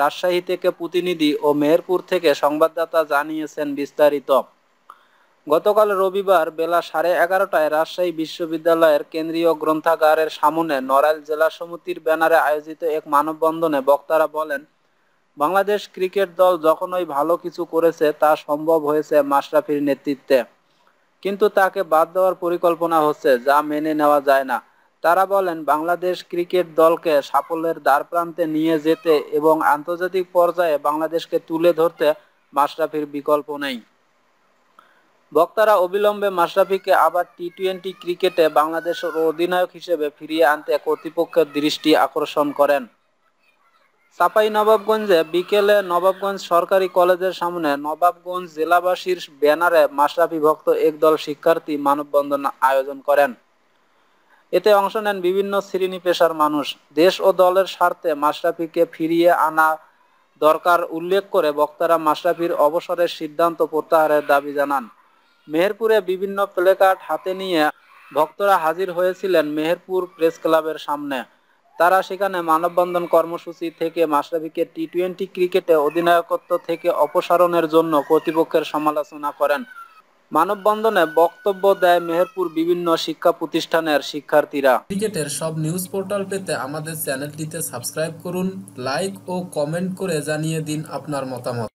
রাজশাহী থেকে প্রতিনিধি ও মেহেরপুর থেকে সংবাদদাতা জানিয়েছেন বিস্তারিত গতকাল রবিবার বেলা সাড়ে এগারোটায় রাজশাহী বিশ্ববিদ্যালয়ের কেন্দ্রীয় গ্রন্থাগারের সামনে নড়াইল জেলা সমিতির ব্যানারে আয়োজিত এক মানববন্ধনে বক্তারা বলেন বাংলাদেশ ক্রিকেট দল যখনই ভালো কিছু করেছে তা সম্ভব হয়েছে মাশরাফির নেতৃত্বে কিন্তু তাকে বাদ দেওয়ার পরিকল্পনা হচ্ছে যা মেনে নেওয়া যায় না তারা বলেন বাংলাদেশ ক্রিকেট দলকে সাফল্যের দ্বারপ্রান্তে নিয়ে যেতে এবং আন্তর্জাতিক পর্যায়ে বাংলাদেশকে তুলে ধরতে মাশরাফির বিকল্প নেই বক্তারা অবিলম্বে মাশরাফিকে আবার টি টোয়েন্টি ক্রিকেটে বাংলাদেশের অধিনায়ক হিসেবে ফিরিয়ে আনতে কর্তৃপক্ষের দৃষ্টি আকর্ষণ করেন চাপাই নবাবগঞ্জে বিকেলে নবাবগঞ্জ সরকারি কলেজের সামনে নবাবগঞ্জ জেলাবাসীর ব্যানারে মাশরাফি ভক্ত একদল শিক্ষার্থী মানববন্ধন আয়োজন করেন এতে অংশ নেন বিভিন্ন শ্রেণী পেশার মানুষ দেশ ও দলের স্বার্থে মাশরাফিকে ফিরিয়ে আনা দরকার উল্লেখ করে বক্তারা মাশরাফির অবসরের সিদ্ধান্ত প্রত্যাহারের দাবি জানান মেহেরপুরে বিভিন্ন প্লেকার্ড হাতে নিয়ে ভক্তরা হাজির হয়েছিলেন মেহেরপুর প্রেস ক্লাবের সামনে তারা সেখানে মানববন্ধন কর্মসূচি থেকে মাশরাফিকে টি টোয়েন্টি ক্রিকেটে অধিনায়কত্ব থেকে অপসারণের জন্য কর্তৃপক্ষের সমালোচনা করেন মানববন্ধনে বক্তব্য দেয় মেহেরপুর বিভিন্ন শিক্ষা প্রতিষ্ঠানের শিক্ষার্থীরা ক্রিকেটের সব নিউজ পোর্টাল পেতে আমাদের চ্যানেলটিতে সাবস্ক্রাইব করুন লাইক ও কমেন্ট করে জানিয়ে দিন আপনার মতামত